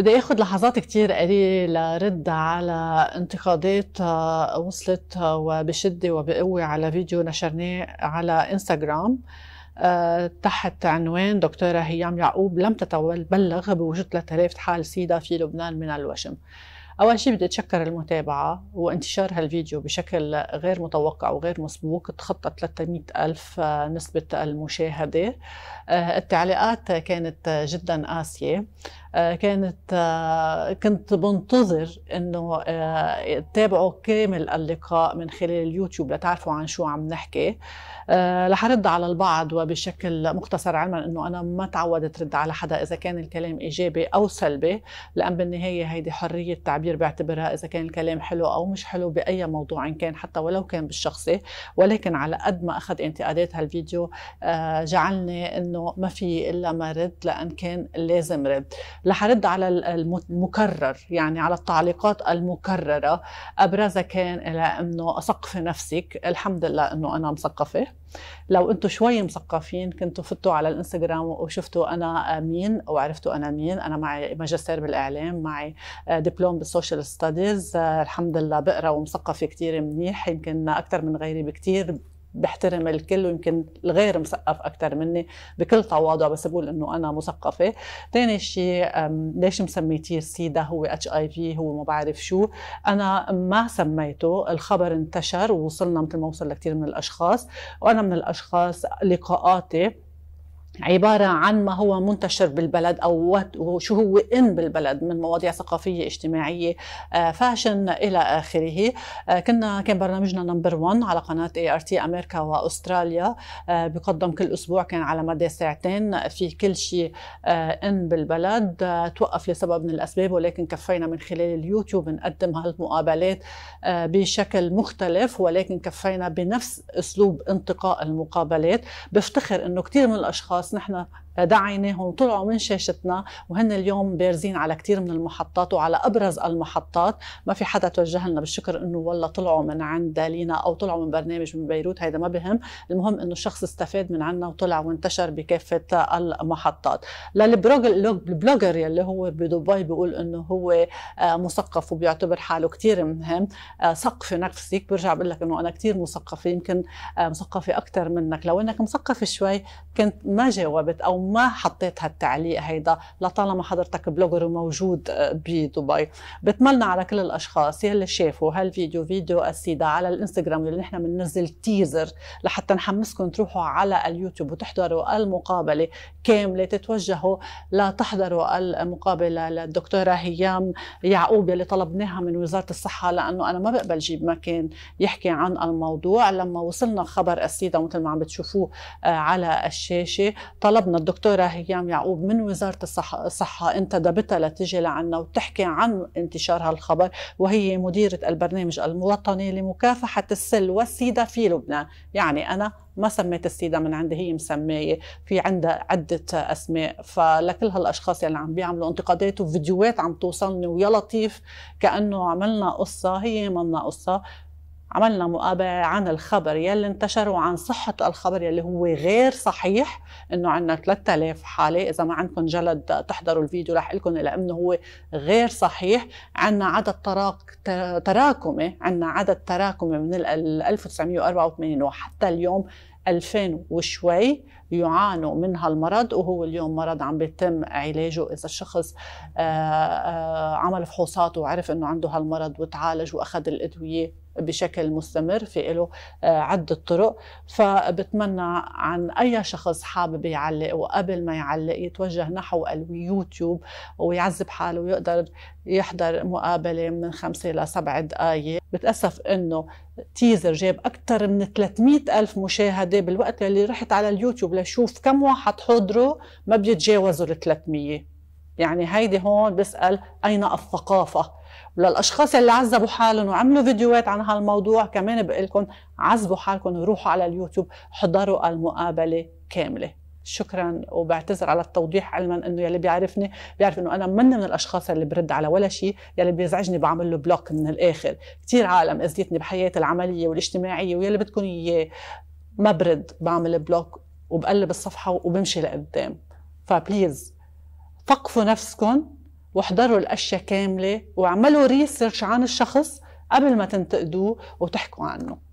بدي اخذ لحظات كتير قليله لرد على انتقادات آه، وصلت آه، وبشده وبقوه على فيديو نشرناه على انستغرام آه، تحت عنوان دكتوره هيام يعقوب لم تتبلغ بوجود 3000 حال سيدا في لبنان من الوشم أول شيء بدي أتشكر المتابعة وانتشار هالفيديو بشكل غير متوقع وغير مسبوق تخطى 300 ألف نسبة المشاهدة آه، التعليقات كانت جدا قاسية آه، كانت آه، كنت بنتظر انه تتابعوا كامل اللقاء من خلال اليوتيوب لتعرفوا عن شو عم نحكي رح ارد على البعض وبشكل مختصر علما انه انا ما تعودت رد على حدا اذا كان الكلام ايجابي او سلبي لان بالنهايه هيدي حريه تعبير كبير بيعتبرها اذا كان الكلام حلو او مش حلو باي موضوع إن كان حتى ولو كان بالشخصي ولكن على قد ما اخذ انتقادات هالفيديو آه، جعلني انه ما في الا ما رد لان كان لازم رد رح رد على المكرر يعني على التعليقات المكرره ابرزها كان الى انه اثقفي نفسك الحمد لله انه انا مثقفه لو انتم شوي مثقفين كنتوا فتوا على الانستغرام وشفتوا انا مين وعرفتوا انا مين انا معي ماجستير بالاعلام معي آه، دبلوم بس السوشيال آه، ستاديز الحمد لله بقرا ومثقفه كثير منيح يمكن اكثر من غيري بكثير بحترم الكل ويمكن الغير مثقف اكثر مني بكل تواضع بس بقول انه انا مثقفه ثاني شيء ليش مسميتيه السيدا هو اتش اي في هو ما بعرف شو انا ما سميته الخبر انتشر ووصلنا مثل ما وصل لكثير من الاشخاص وانا من الاشخاص لقاءاتي عبارة عن ما هو منتشر بالبلد أو شو هو إن بالبلد من مواضيع ثقافية اجتماعية فاشن آه، إلى آخره آه، كنا كان برنامجنا نمبر 1 على قناة اي ار تي أمريكا وأستراليا آه، بقدم كل أسبوع كان على مدى ساعتين في كل شيء إن بالبلد توقف لسبب من الأسباب ولكن كفينا من خلال اليوتيوب نقدم هالمقابلات بشكل مختلف ولكن كفينا بنفس أسلوب انتقاء المقابلات بفتخر أنه كثير من الأشخاص نحن دعيناهم طلعوا من شاشتنا وهن اليوم بارزين على كثير من المحطات وعلى ابرز المحطات ما في حدا توجه لنا بالشكر انه والله طلعوا من عند لينا او طلعوا من برنامج من بيروت هذا ما بهم المهم انه الشخص استفاد من عنا وطلع وانتشر بكافه المحطات للبلوجر يلي هو بدبي بيقول انه هو آه، مثقف وبيعتبر حاله كثير مهم ثقف آه، نفسك برجع بقول لك انه انا كثير آه، مثقفه يمكن مثقفه اكثر منك لو انك مثقفه شوي كنت ما جاوبت او ما حطيت هالتعليق هيدا لطالما حضرتك بلوجر وموجود آه، بدبي بتمنى على كل الاشخاص يلي شافوا هالفيديو فيديو السيدا على الانستغرام اللي نحن بننزل تيزر لحتى نحمسكم تروحوا على اليوتيوب وتحضروا المقابله كامله تتوجهوا لتحضروا المقابله للدكتوره هيام يعقوب اللي طلبناها من وزاره الصحه لانه انا ما بقبل جيب مكان يحكي عن الموضوع لما وصلنا خبر السيدا مثل ما عم بتشوفوه آه، على الشاشه طلبنا الدكتور الدكتوره هيام يعقوب من وزاره الصحه, الصحة انتدبتها لتجي لعنا وتحكي عن انتشار هالخبر وهي مديره البرنامج الوطني لمكافحه السل والسيدا في لبنان يعني انا ما سميت السيدا من عندي هي مسميه في عندها عده اسماء فلكل هالاشخاص يلي عم بيعملوا انتقادات وفيديوهات عم توصلني ويا لطيف كانه عملنا قصه هي منا قصه عملنا مقابلة عن الخبر يلي انتشر وعن صحة الخبر يلي هو غير صحيح انه عندنا 3000 حالة اذا ما عندكم جلد تحضروا الفيديو رح لكم الى انه هو غير صحيح عندنا عدد تراك تراكمي عندنا عدد تراكمي من 1984 وحتى اليوم 2000 وشوي يعانوا من هالمرض وهو اليوم مرض عم بيتم علاجه اذا الشخص آه، آه، عمل فحوصات وعرف انه عنده هالمرض وتعالج واخذ الادويه بشكل مستمر في له آه، عدة طرق فبتمنى عن أي شخص حابب يعلق وقبل ما يعلق يتوجه نحو اليوتيوب ويعذب حاله ويقدر يحضر مقابلة من خمسة إلى سبع دقايق بتأسف أنه تيزر جاب أكثر من 300 ألف مشاهدة بالوقت اللي رحت على اليوتيوب لشوف كم واحد حضره ما بيتجاوزوا ال 300 يعني هيدي هون بسأل أين الثقافة وللأشخاص اللي عذبوا حالهم وعملوا فيديوهات عن هالموضوع كمان بقول لكم عذبوا حالكم وروحوا على اليوتيوب حضروا المقابلة كاملة شكرا وبعتذر على التوضيح علما انه يلي بيعرفني بيعرف انه انا من من الاشخاص اللي برد على ولا شيء يلي بيزعجني بعمل له بلوك من الاخر كثير عالم اذيتني بحياتي العمليه والاجتماعيه ويلي بدكم اياه ما برد بعمل بلوك وبقلب الصفحه وبمشي لقدام فبليز ثقفوا نفسكم واحضروا الاشياء كامله واعملوا ريسيرش عن الشخص قبل ما تنتقدوه وتحكوا عنه